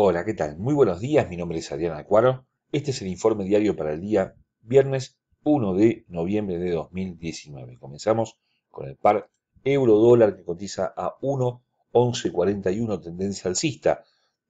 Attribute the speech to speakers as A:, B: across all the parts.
A: Hola, ¿qué tal? Muy buenos días, mi nombre es Adriana Acuaro. Este es el informe diario para el día viernes 1 de noviembre de 2019. Comenzamos con el par euro-dólar que cotiza a 1.1141 tendencia alcista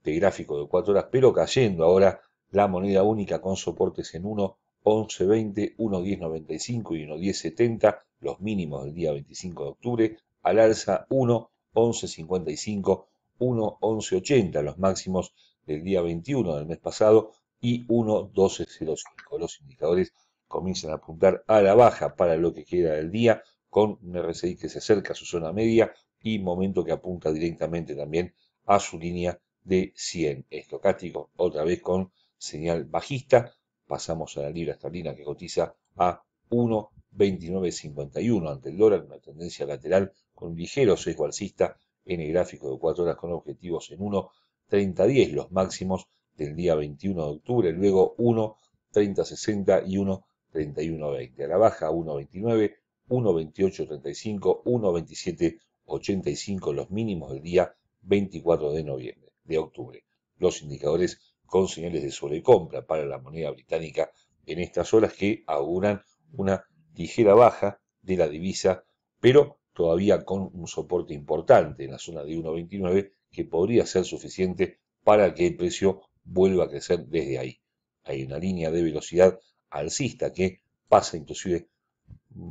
A: de gráfico de 4 horas, pero cayendo ahora la moneda única con soportes en 1.1120, 1.1095 y 1.1070, los mínimos del día 25 de octubre, al alza 1.1155 1.1180, los máximos del día 21 del mes pasado, y 1.1205. Los indicadores comienzan a apuntar a la baja para lo que queda del día, con un RSI que se acerca a su zona media y momento que apunta directamente también a su línea de 100. Estocástico, otra vez con señal bajista. Pasamos a la libra esterlina que cotiza a 1.2951 ante el dólar, una tendencia lateral con un ligero sesgo alcista en el gráfico de 4 horas con objetivos en 1.30-10 los máximos del día 21 de octubre, luego 1.30.60 y 1.31.20. A la baja 1.29, 1.28.35, 85 los mínimos del día 24 de noviembre, de octubre. Los indicadores con señales de sobrecompra para la moneda británica en estas horas que auguran una ligera baja de la divisa, pero todavía con un soporte importante en la zona de 1.29 que podría ser suficiente para que el precio vuelva a crecer desde ahí. Hay una línea de velocidad alcista que pasa inclusive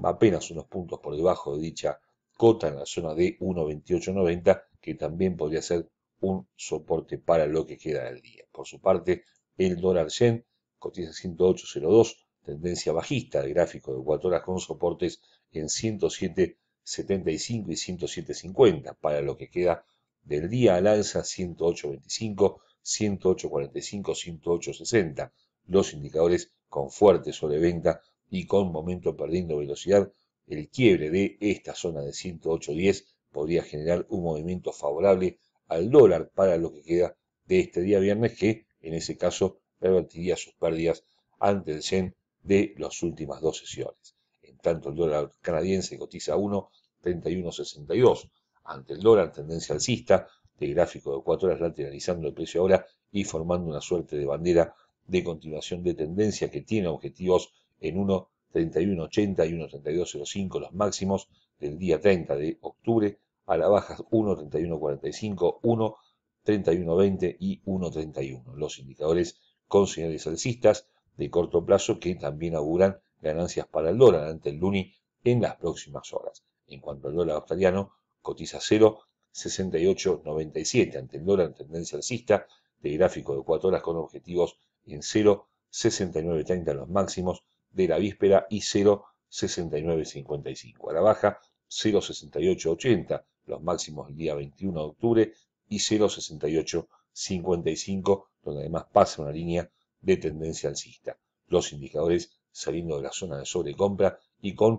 A: apenas unos puntos por debajo de dicha cota en la zona de 1.2890 que también podría ser un soporte para lo que queda del día. Por su parte, el dólar yen cotiza 108.02, tendencia bajista de gráfico de 4 horas con soportes en 107 75 y 107.50, para lo que queda del día al alza 108.25, 108.45, 108.60, los indicadores con fuerte sobreventa y con momento perdiendo velocidad, el quiebre de esta zona de 108.10 podría generar un movimiento favorable al dólar para lo que queda de este día viernes, que en ese caso revertiría sus pérdidas ante el yen de las últimas dos sesiones tanto el dólar canadiense cotiza a 1,3162 ante el dólar, tendencia alcista de gráfico de 4 horas lateralizando el precio ahora y formando una suerte de bandera de continuación de tendencia que tiene objetivos en 1.31.80 y 1.32.05 los máximos del día 30 de octubre, a la baja 1.31.45, 1.31.20 y 1.31. Los indicadores con señales alcistas de corto plazo que también auguran ganancias para el dólar ante el Luni en las próximas horas. En cuanto al dólar australiano, cotiza 0,6897 ante el dólar en tendencia alcista de gráfico de 4 horas con objetivos en 0,6930 los máximos de la víspera y 0,6955 a la baja, 0,6880 los máximos del día 21 de octubre y 0,6855 donde además pasa una línea de tendencia alcista. Los indicadores saliendo de la zona de sobrecompra y con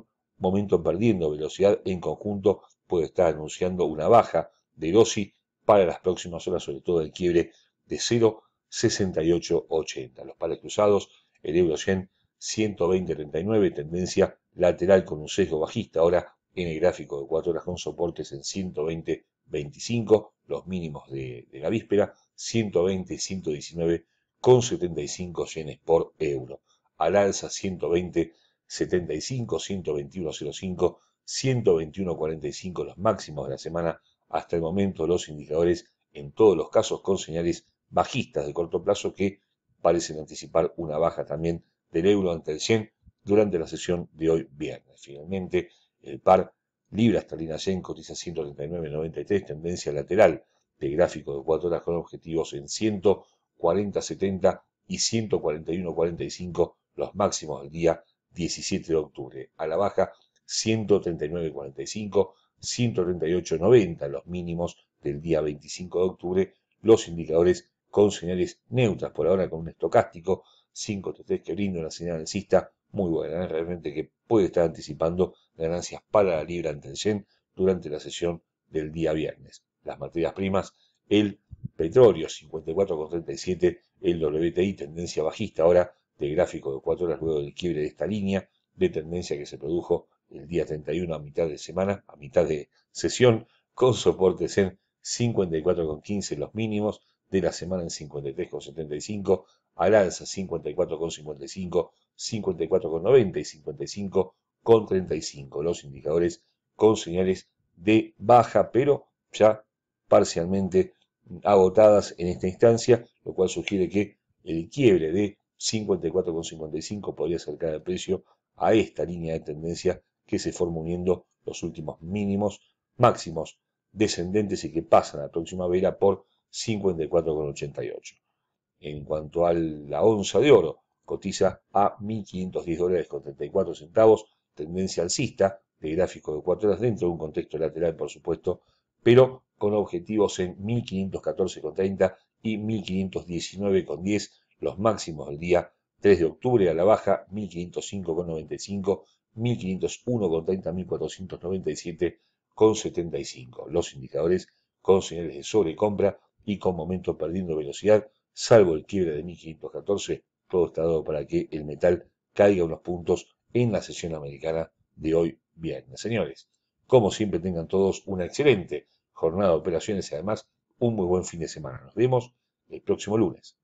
A: momento perdiendo velocidad en conjunto puede estar anunciando una baja de dosis para las próximas horas, sobre todo el quiebre de 0,6880. Los pares cruzados, el euro 100 120.39, tendencia lateral con un sesgo bajista. Ahora en el gráfico de cuatro horas con soportes en 120.25, los mínimos de, la víspera, 120 119 con 75 yenes por euro al alza 120, 75, 121, 05, 121, 45 los máximos de la semana. Hasta el momento los indicadores en todos los casos con señales bajistas de corto plazo que parecen anticipar una baja también del euro ante el 100 durante la sesión de hoy viernes. Finalmente, el par libra Stalina yen cotiza 139.93, tendencia lateral de gráfico de 4 horas con objetivos en 140 70 y 141.45 los máximos del día 17 de octubre, a la baja 139.45, 138.90 los mínimos del día 25 de octubre, los indicadores con señales neutras por ahora con un estocástico 5.33 que brinda una señal alcista muy buena, ¿eh? realmente que puede estar anticipando ganancias para la libra ante el durante la sesión del día viernes. Las materias primas, el petróleo 54,37, el WTI tendencia bajista ahora de gráfico de 4 horas luego del quiebre de esta línea de tendencia que se produjo el día 31 a mitad de semana, a mitad de sesión, con soportes en 54,15 los mínimos de la semana en 53,75, al alza 54,55, 54,90 y 55,35. Los indicadores con señales de baja, pero ya parcialmente agotadas en esta instancia, lo cual sugiere que el quiebre de 54,55 podría acercar el precio a esta línea de tendencia que se forma uniendo los últimos mínimos, máximos descendentes y que pasan a próxima vela por 54,88. En cuanto a la onza de oro, cotiza a 1.510 dólares con 34 centavos, tendencia alcista de gráfico de 4 horas dentro de un contexto lateral, por supuesto, pero con objetivos en 1.514,30 y 1.519,10 los máximos del día 3 de octubre a la baja 1505,95, 1501,30, 1497,75. Los indicadores con señales de sobrecompra y con momento perdiendo velocidad, salvo el quiebre de 1514, todo está dado para que el metal caiga unos puntos en la sesión americana de hoy viernes. Señores, como siempre tengan todos una excelente jornada de operaciones y además un muy buen fin de semana. Nos vemos el próximo lunes.